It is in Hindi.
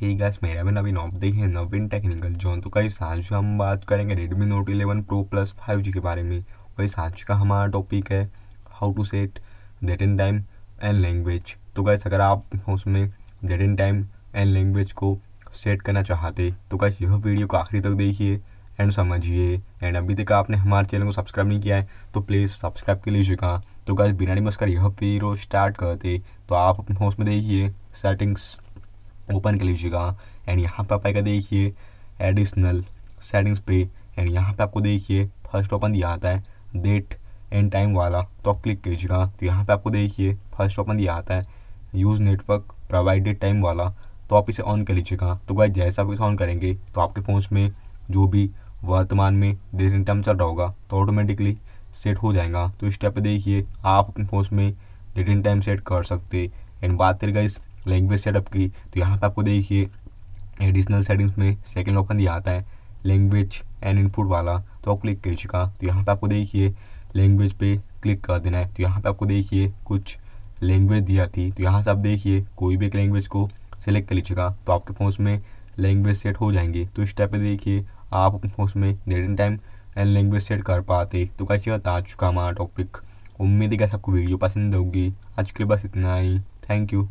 हे गैस मेरा भी नवीन ऑप देखें नवीन टेक्निकल जोन तो कई साझ हम बात करेंगे Redmi note 11 pro plus five G के बारे में वही साझ का हमारा टॉपिक है how to set date in time and language तो गैस अगर आप उसमें date in time and language को सेट करना चाहते तो गैस यह वीडियो को आखिरी तक देखिए एंड समझिए एंड अभी तक आपने हमारे चैनल को सब्सक्राइब नहीं किया है तो प्लीज़ सब्सक्राइब के लिए तो गैस बिना नमस्कार यह वीडियो स्टार्ट करते तो आप अपने में देखिए सेटिंग्स ओपन कर लीजिएगा एंड यहाँ पर आप आएगा देखिए एडिशनल सेटिंग्स पे एंड यहाँ पे आपको देखिए फर्स्ट ओपन दिया आता है डेट एंड टाइम वाला तो आप क्लिक कीजिएगा तो यहाँ पे आपको देखिए फर्स्ट ओपन दिया आता है यूज़ नेटवर्क प्रोवाइडेड टाइम वाला तो आप इसे ऑन कर लीजिएगा तो गाय जैसा आप इसे ऑन करेंगे तो आपके फ़ोन में जो भी वर्तमान में देर इन टाइम चल रहा होगा तो ऑटोमेटिकली सेट हो जाएगा तो इस टाइप पर देखिए आप अपने फ़ोन में डेट इन टाइम सेट कर सकते एंड बात करेगा इस लैंग्वेज सेटअप की तो यहाँ पर आपको देखिए एडिशनल सेटिंग्स में सेकेंड ऑप्शन दिया आता है लैंग्वेज एंड इनपुट वाला तो आप क्लिक कर चुका तो यहाँ पर आपको देखिए लैंग्वेज पे क्लिक कर देना है तो यहाँ पे आपको देखिए कुछ लैंग्वेज दिया थी तो यहाँ से आप देखिए कोई भी एक लैंग्वेज को सेलेक्ट कर लीजिएगा तो आपके फोन में लैंग्वेज सेट हो जाएंगे तो इस टाइप पे देखिए आप अपने फोन में date time and language set कर पाते तो कैसे बता चुका हमारा टॉपिक उम्मीद है कैसे आपको वीडियो पसंद होगी आज के लिए बस इतना ही थैंक यू